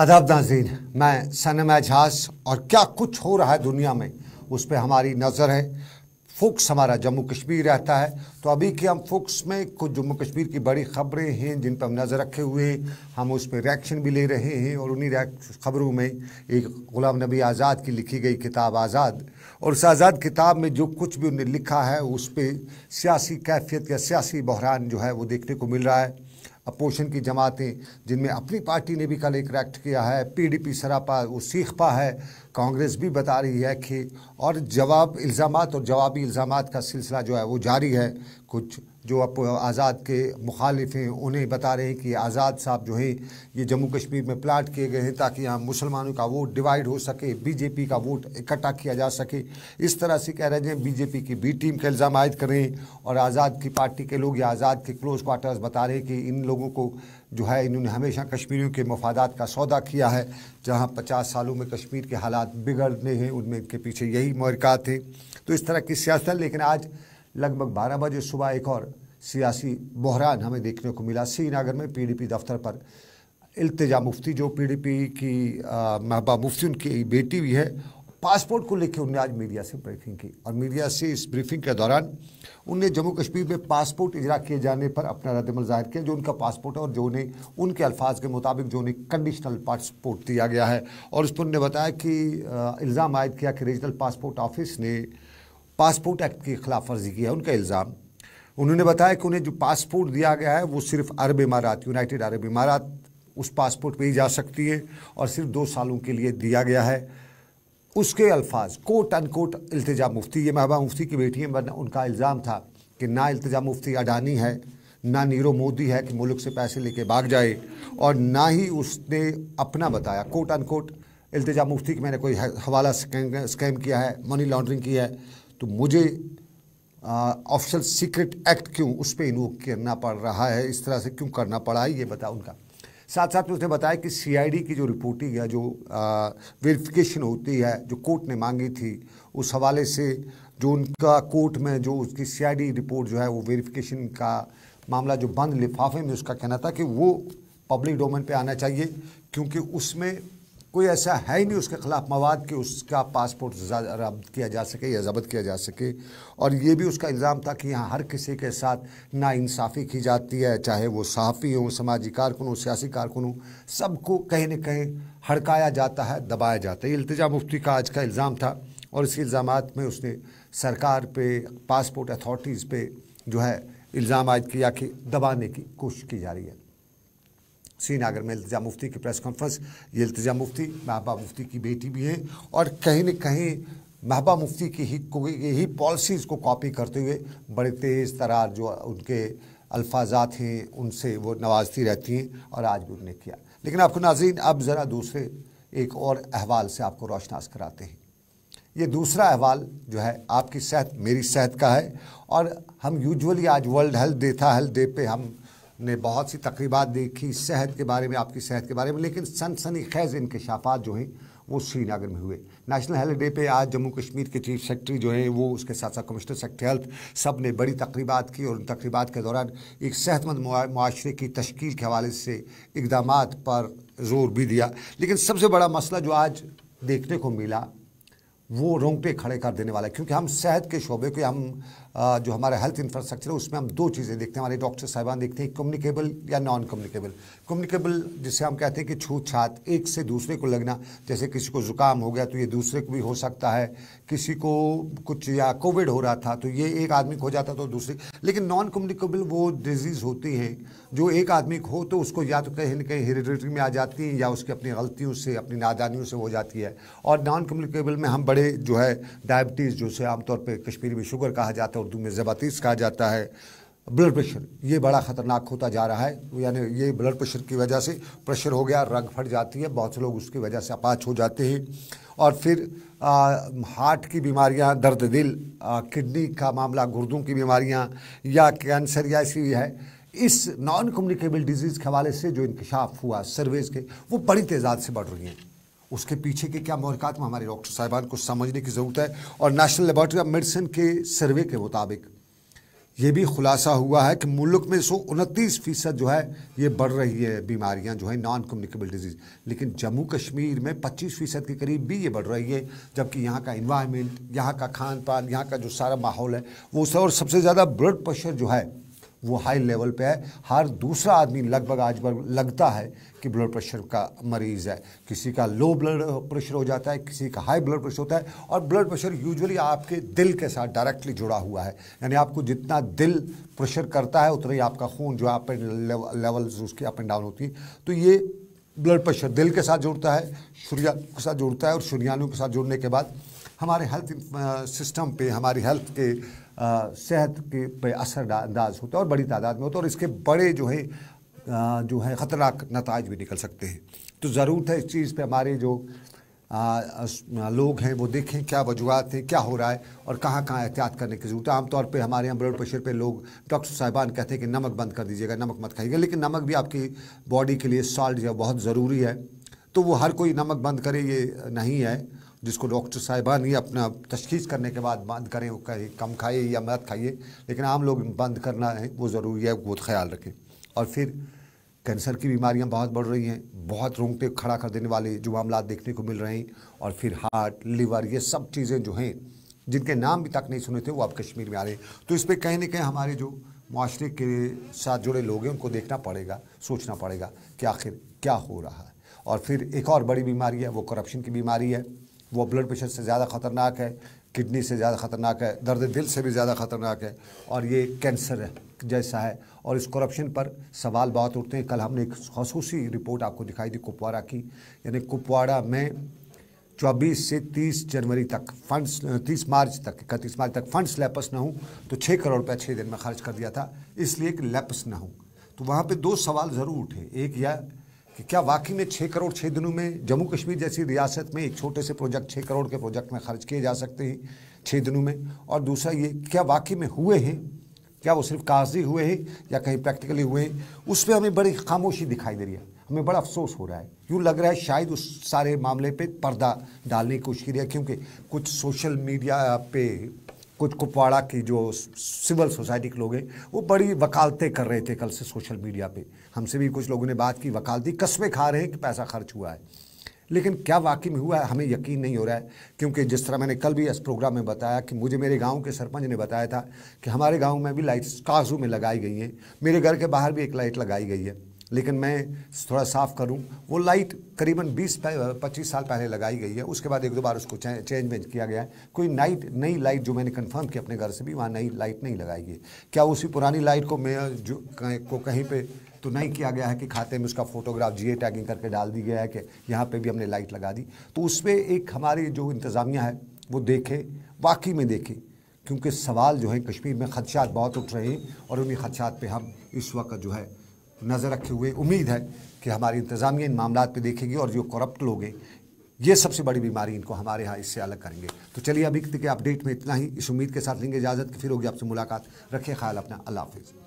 अदब नाजीन मैं सनम एजाज और क्या कुछ हो रहा है दुनिया में उस पर हमारी नज़र है फोक्स हमारा जम्मू कश्मीर रहता है तो अभी के हम फोक्स में कुछ जम्मू कश्मीर की बड़ी खबरें हैं जिन पर हम नज़र रखे हुए हैं हम उस पर रिएक्शन भी ले रहे हैं और उन्हीं खबरों में एक गुलाम नबी आज़ाद की लिखी गई किताब आज़ाद और उस आज़ाद किताब में जो कुछ भी उन्हें लिखा है उस पर सियासी कैफियत या सियासी बहरान जो है वो देखने को मिल रहा है अपोजिशन की जमातें जिनमें अपनी पार्टी ने भी कल एक रैक्ट किया है पीडीपी सरापा वो सीखपा है कांग्रेस भी बता रही है कि और जवाब इल्ज़ाम और जवाबी इल्ज़ाम का सिलसिला जो है वो जारी है कुछ जो अब आज़ाद के मुखालिफ हैं उन्हें बता रहे हैं कि आज़ाद साहब जो हैं ये जम्मू कश्मीर में प्लाट किए गए हैं ताकि यहाँ मुसलमानों का वोट डिवाइड हो सके बीजेपी का वोट इकट्ठा किया जा सके इस तरह से कह रहे हैं बीजेपी की बी टीम के इल्ज़ाम आयद कर रहे हैं और आज़ाद की पार्टी के लोग या आज़ाद के क्लोज क्वार्टर्स बता रहे हैं कि इन लोगों को जो है इन्होंने हमेशा कश्मीरियों के मफादात का सौदा किया है जहाँ पचास सालों में कश्मीर के हालात बिगड़ने हैं उनमें इनके पीछे यही मरकत है तो इस तरह की सियासत लेकिन आज लगभग बारह बजे सुबह एक और सियासी बहरान हमें देखने को मिला श्रीनगर में पीडीपी दफ्तर पर इल्तजा मुफ्ती जो पीडीपी की महबा मुफ्ती उनकी बेटी भी है पासपोर्ट को लेकर उन्होंने आज मीडिया से ब्रीफिंग की और मीडिया से इस ब्रीफिंग के दौरान उनने जम्मू कश्मीर में पासपोर्ट इजरा किए जाने पर अपना रद्दमल जाहिर किया जो उनका पासपोर्ट है और जो उन्हें उनके अल्फाज के मुताबिक जो उन्हें कंडीशनल पासपोर्ट दिया गया है और उस पर उन्होंने बताया कि इल्ज़ाम आयद किया कि रीजनल पासपोर्ट ऑफिस ने पासपोर्ट एक्ट की खिलाफ वर्जी की है उनका इल्ज़ाम उन्होंने बताया कि उन्हें जो पासपोर्ट दिया गया है वो सिर्फ अरब इमारात यूनाइटेड अरब इमारात उस पासपोर्ट पे ही जा सकती है और सिर्फ दो सालों के लिए दिया गया है उसके अल्फाज कोट अन कोट अल्तजा मुफ्ती ये महबा मुफ्ती की बेटी हैं वरना उनका इल्ज़ाम था कि ना अल्तजा मुफ्ती अडानी है ना नीरव मोदी है कि मुल्क से पैसे लेके भाग जाए और ना ही उसने अपना बताया कोट अन कोट अल्तजा मुफ्ती की मैंने कोई हवाला स्कैम किया है मनी लॉन्ड्रिंग की है तो मुझे ऑफिशियल सीक्रेट एक्ट क्यों उस पर इन्वोक करना पड़ रहा है इस तरह से क्यों करना पड़ा है ये बता उनका साथ साथ में उसने बताया कि सीआईडी की जो रिपोर्टिंग या जो वेरिफिकेशन होती है जो कोर्ट ने मांगी थी उस हवाले से जो उनका कोर्ट में जो उसकी सीआईडी रिपोर्ट जो है वो वेरिफिकेशन का मामला जो बंद लिफाफे में उसका कहना था कि वो पब्लिक डोमेन पे आना चाहिए क्योंकि उसमें कोई ऐसा है ही नहीं उसके खिलाफ मवाद कि उसका पासपोर्ट रब्त किया जा सके या जब्त किया जा सके और ये भी उसका इल्ज़ाम था कि यहाँ हर किसी के साथ नाइंसाफ़ी की जाती है चाहे वो सहाफ़ी हों समाजी कारकुन हों सियासी कारकुन हों सबको कहीं ना कहीं हड़काया जाता है दबाया जाता है ये अल्तजा मुफ्ती का आज का इल्ज़ाम था और इसी इल्ज़ाम में उसने सरकार पर पासपोर्ट अथॉरटीज़ पर जो है इल्ज़ाम आयद किया कि दबाने की कोशिश की जा रही है श्रीनगर में अल्तजा मुफ्ती की प्रेस कॉन्फ्रेंस ये इल्तजा मुफ्ती महबा मुफ्ती की बेटी भी है और कहीं न कहीं महबा मुफ्ती की ही कोई यही पॉलिसीज़ को कॉपी करते हुए बड़े तेज़ तरार जो उनके अल्फाजात हैं उनसे वो नवाजती रहती हैं और आज भी उन्होंने किया लेकिन आपको नाजीन अब ज़रा दूसरे एक और अहवाल से आपको रोशनास कराते हैं ये दूसरा अहवाल जो है आपकी सेहत मेरी सेहत का है और हम यूजुअली आज वर्ल्ड हेल्थ डे था हेल्थ डे पे हम ने बहुत सी तकरीबा देखी सेहत के बारे में आपकी सेहत के बारे में लेकिन सनसनी खैज़ इंकशाफात जो हैं वो श्रीनगर में हुए नेशनल डे पे आज जम्मू कश्मीर के चीफ सेक्रेटरी जो हैं वो उसके साथ साथ कमिश्नर सेक्रेटरी हेल्थ सब ने बड़ी तकरीबा की और उन तकरीबा के दौरान एक सेहतमंद माशरे की तश्कील के हवाले से इकदाम पर जोर भी दिया लेकिन सबसे बड़ा मसला जो आज देखने को मिला वो रोंगटे खड़े कर देने वाला है क्योंकि हम सेहत के शोबे को हम जो हमारा हेल्थ इंफ्रास्ट्रक्चर है उसमें हम दो चीज़ें देखते हैं हमारे डॉक्टर साहबान देखते हैं कम्युनिकेबल या नॉन कम्युनिकेबल कम्युनिकेबल जिसे हम कहते हैं कि छूत छात एक से दूसरे को लगना जैसे किसी को ज़ुकाम हो गया तो ये दूसरे को भी हो सकता है किसी को कुछ या कोविड हो रहा था तो ये एक आदमी को हो जाता तो दूसरे लेकिन नॉन कम्युनिकेबल वो डिजीज़ होती है जो एक आदमी को हो तो उसको या तो कहीं ना कहीं हेरिडिटरी में आ जाती है या उसकी अपनी गलतियों से अपनी नादानियों से हो जाती है और नॉन कम्युनिकेबल में हम बड़े बड़े जो है डायबिटीज़ जो से आमतौर पर कश्मीरी में शुगर कहा जाता है उर्दू में जबातीस कहा जाता है ब्लड प्रेशर ये बड़ा ख़तरनाक होता जा रहा है तो यानी ये ब्लड प्रेशर की वजह से प्रेशर हो गया रग फट जाती है बहुत से लोग उसकी वजह से अपाच हो जाते हैं और फिर आ, हार्ट की बीमारियां दर्द दिल किडनी का मामला गुर्दों की बीमारियां या कैंसर या ऐसी है इस नॉन कम्युनिकेबल डिजीज़ के हवाले से जो इंकशाफ हुआ सर्वेज के वो बड़ी तेज़ाद से बढ़ रही हैं उसके पीछे के क्या मौलिकात में हमारे डॉक्टर साहिबान को समझने की ज़रूरत है और नेशनल लेबॉरेटरी ऑफ मेडिसिन के सर्वे के मुताबिक ये भी खुलासा हुआ है कि मुल्क में सो उनतीस फीसद जो है ये बढ़ रही है बीमारियां जो है नॉन कम्युनिकेबल डिजीज़ लेकिन जम्मू कश्मीर में पच्चीस फीसद के करीब भी ये बढ़ रही है जबकि यहाँ का इन्वायरमेंट यहाँ का खान पान यहाँ का जो सारा माहौल है वो सब और सबसे ज़्यादा ब्लड प्रेशर जो है वो हाई लेवल पे है हर दूसरा आदमी लगभग आज लगता है कि ब्लड प्रेशर का मरीज़ है किसी का लो ब्लड प्रेशर हो जाता है किसी का हाई ब्लड प्रेशर होता है और ब्लड प्रेशर यूजुअली आपके दिल के साथ डायरेक्टली जुड़ा हुआ है यानी आपको जितना दिल प्रेशर करता है उतना ही आपका खून जो है लेवल उसकी अप एंड डाउन होती है तो ये ब्लड प्रेशर दिल के साथ जुड़ता है शुरिया के साथ जुड़ता है और शुरियानों के साथ जुड़ने के बाद हमारे हेल्थ सिस्टम पे हमारी हेल्थ के सेहत के पे असर अंदाज होता है और बड़ी तादाद में होता है और इसके बड़े जो है जो है ख़तरनाक नतज भी निकल सकते हैं तो ज़रूरत है इस चीज़ पर हमारे जो आ, लोग हैं वो देखें क्या वजूहत हैं क्या हो रहा है और कहाँ कहाँ एहतियात करने की ज़रूरत है आमतौर पर हमारे यहाँ ब्लड प्रेशर पे लोग डॉक्टर साहिबान कहते हैं कि नमक बंद कर दीजिएगा नमक मत खाइएगा लेकिन नमक भी आपकी बॉडी के लिए सॉल्ट जो बहुत ज़रूरी है तो वो हर कोई नमक बंद करे ये नहीं है जिसको डॉक्टर साहिबान ही अपना तशखीस करने के बाद बंद करें कम खाइए या मत खाइए लेकिन आम लोग बंद करना है वो ज़रूरी है वो ख्याल रखें और फिर कैंसर की बीमारियां बहुत बढ़ रही हैं बहुत रोंगटे खड़ा कर देने वाले जो मामला देखने को मिल रहे हैं और फिर हार्ट लीवर ये सब चीज़ें जो हैं जिनके नाम भी तक नहीं सुने थे वो अब कश्मीर में आ रहे हैं तो इस पर कहीं ना कहीं हमारे जो माशरे के साथ जुड़े लोग हैं उनको देखना पड़ेगा सोचना पड़ेगा कि आखिर क्या हो रहा है और फिर एक और बड़ी बीमारी है वो करप्शन की बीमारी है वो ब्लड प्रेशर से ज़्यादा ख़तरनाक है किडनी से ज़्यादा ख़तरनाक है दर्द दिल से भी ज़्यादा ख़तरनाक है और ये कैंसर है जैसा है और इस करप्शन पर सवाल बहुत उठते हैं कल हमने एक खसूस रिपोर्ट आपको दिखाई दी कुपवाड़ा की यानी कुपवाड़ा में 24 से 30 जनवरी तक फंड्स 30 मार्च तक इकतीस मार्च तक फंड्स लेपस ना हो तो 6 करोड़ रुपया छः दिन में खर्च कर दिया था इसलिए कि लेपस ना हो तो वहाँ पे दो सवाल ज़रूर उठे एक या कि क्या वाकई में छः करोड़ छः दिनों में जम्मू कश्मीर जैसी रियासत में एक छोटे से प्रोजेक्ट छः करोड़ के प्रोजेक्ट में खर्च किए जा सकते हैं छः दिनों में और दूसरा ये क्या वाकई में हुए हैं क्या वो सिर्फ कागजी हुए हैं या कहीं प्रैक्टिकली हुए हैं उस पर हमें बड़ी खामोशी दिखाई दे रही है हमें बड़ा अफसोस हो रहा है यूँ लग रहा है शायद उस सारे मामले पर पर्दा डालने की कोशिश की है क्योंकि कुछ सोशल मीडिया पे कुछ कुपवाड़ा की जो सिविल सोसाइटी के लोग हैं वो बड़ी वकालतें कर रहे थे कल से सोशल मीडिया पे हमसे भी कुछ लोगों ने बात की वकालती कस्बे खा रहे हैं कि पैसा खर्च हुआ है लेकिन क्या वाकई में हुआ है हमें यकीन नहीं हो रहा है क्योंकि जिस तरह मैंने कल भी इस प्रोग्राम में बताया कि मुझे मेरे गांव के सरपंच ने बताया था कि हमारे गांव में भी लाइट्स काजू में लगाई गई हैं मेरे घर के बाहर भी एक लाइट लगाई गई है लेकिन मैं थोड़ा साफ़ करूं वो लाइट करीबन 20 25 साल पहले लगाई गई है उसके बाद एक दो बार उसको चेंज वेंज किया गया है कोई नाइट नई लाइट जो मैंने कंफर्म की अपने घर से भी वहाँ नई लाइट नहीं लगाई गई क्या उसी पुरानी लाइट को मैं जो को कहीं पर तो नहीं किया गया है कि खाते में उसका फोटोग्राफ जीए टैगिंग करके डाल दी गया है कि यहाँ पर भी हमने लाइट लगा दी तो उस पर एक हमारी जो इंतज़ामिया है वो देखे वाकई में देखें क्योंकि सवाल जो है कश्मीर में खदशात बहुत उठ रहे हैं और उन्हीं खदशात पर हम इस वक्त जो है नज़र रखे हुए उम्मीद है कि हमारी इंतज़ामिया इन मामला पर देखेगी और जो करप्ट लोग हैं ये सबसे बड़ी बीमारी इनको हमारे यहाँ इससे अलग करेंगे तो चलिए अभी के अपडेट में इतना ही इस उम्मीद के साथ लेंगे इजाज़त कि फिर होगी आपसे मुलाकात रखे ख्याल अपना अल्लाह हाफिज़